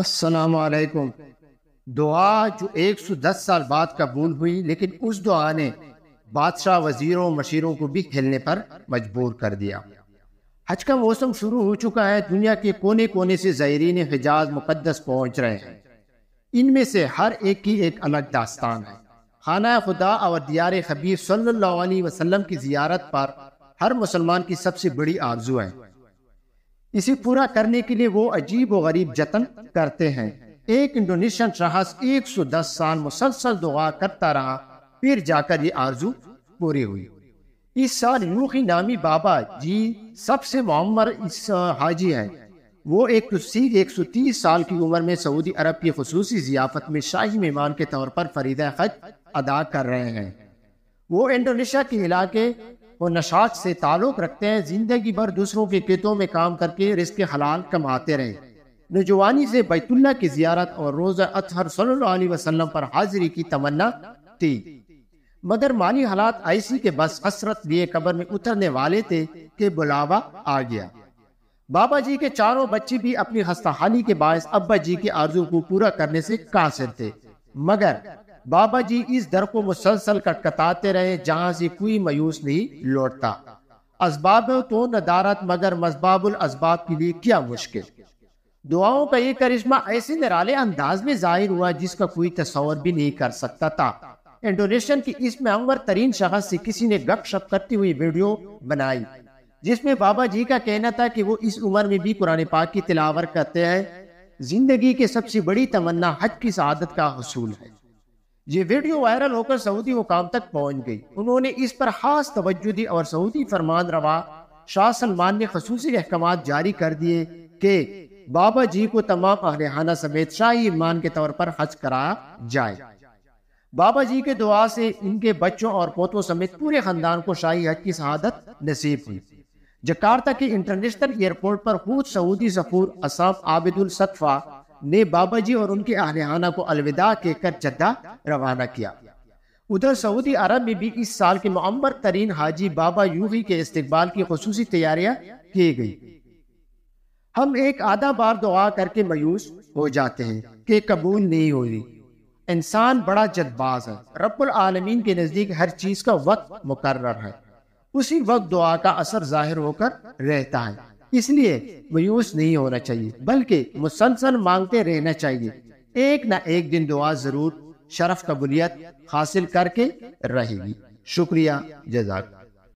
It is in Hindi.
असलकुम दुआ जो 110 साल बाद कबूल हुई लेकिन उस दुआ ने बादशाह वजीरों मशीरों को भी खेलने पर मजबूर कर दिया हज का मौसम शुरू हो चुका है दुनिया के कोने कोने से जयरीन हिजाज मुकदस पहुंच रहे हैं इनमें से हर एक की एक अलग दास्तान है खाना खुदा और दियार खबीर सल्ला वसलम की जियारत पर हर मुसलमान की सबसे बड़ी आरजू है इसे पूरा करने के लिए वो अजीब व गरीब जतन करते हैं एक इंडोनेशियन शख्स 110 साल मुसलसल दुआ करता रहा फिर जाकर ये आरजू पूरी हुई इस साल यूखी नामी बाबा जी सबसे मम्मर इस हाजी हैं वो एक तुस्सीर तो एक सौ तीस साल की उम्र में सऊदी अरब की खसूसी जियाफत में शाही मेहमान के तौर पर फरीदा खज अदा कर रहे हैं वो इंडोनेशिया के इलाके और नशात से ताल्लुक़ रखते हैं ज़िंदगी भर दूसरों के खेतों में काम करके रिस्क हलाल कमाते रहे नौजवानी से बैतुल्ला की जियारत और रोज़ा अतहर सल्लाम पर हाजिरी की तमन्ना थी मगर माली हालात ऐसी के बस हसरत लिए कबर में उतरने वाले थे कि बुलावा आ गया बाबा जी के चारों बच्चे भी अपनी हस्ताहाली के बायस अब्बा जी की आरजू को पूरा करने से कासिर थे मगर बाबा जी इस दर को मुसलसल कटकताते रहे जहाँ से कोई मायूस नहीं लौटता इसबाब तो नदारत मगर मजबाबुल इसबाब के लिए क्या मुश्किल दुआओं का ये करिश्मा ऐसे निराले अंदाज में जाहिर हुआ जिसका कोई तस्वर भी नहीं कर सकता था इंडोनेशियन की इस महंगर तरीन शख्स से किसी ने गप शप करती हुई वीडियो बनाई जिसमें बाबा जी का कहना था कि वो इस उम्र में भी कुरान पाक की तिलावर करते हैं जिंदगी के सबसे बड़ी तमन्ना हज की शहादत का हसूल है ये वीडियो वायरल होकर सऊदी हुकाम तक पहुंच गई उन्होंने इस पर खास तवज्जो दी और सऊदी फरमान रवा शाह सलमान ने खसूसी अहकाम जारी कर दिए कि बाबा जी को तमाम अहरहाना समेत शाही ईमान के तौर पर हज कराया जाए बाबा जी के दुआ से इनके बच्चों और पोतों समेत पूरे खानदान को शाही हज की शहादत नसीब हुई जकार्ता के इंटरनेशनल एयरपोर्ट पर खुद सऊदी सफूर असाफ आबिदुल सतफा ने बाबा जी और उनके आने को अलविदा कहकर जद्दा रवाना किया उधर सऊदी अरब में भी इस साल के मम्बर तरीन हाजी बाबा यूही के इस्तेबाल की खसूस तैयारियां की गई हम एक आधा बार दुआ करके मायूस हो जाते हैं कि कबूल नहीं हो रही इंसान बड़ा जदबाज है रब्बुल आलमीन के नज़दीक हर चीज़ का वक्त मुकर्र है उसी वक्त दुआ का असर जाहिर होकर रहता है इसलिए मायूस नहीं होना चाहिए बल्कि मुसलसल मांगते रहना चाहिए एक न एक दिन दुआ जरूर शरफ कबूलियत हासिल करके रहेगी शुक्रिया जजाक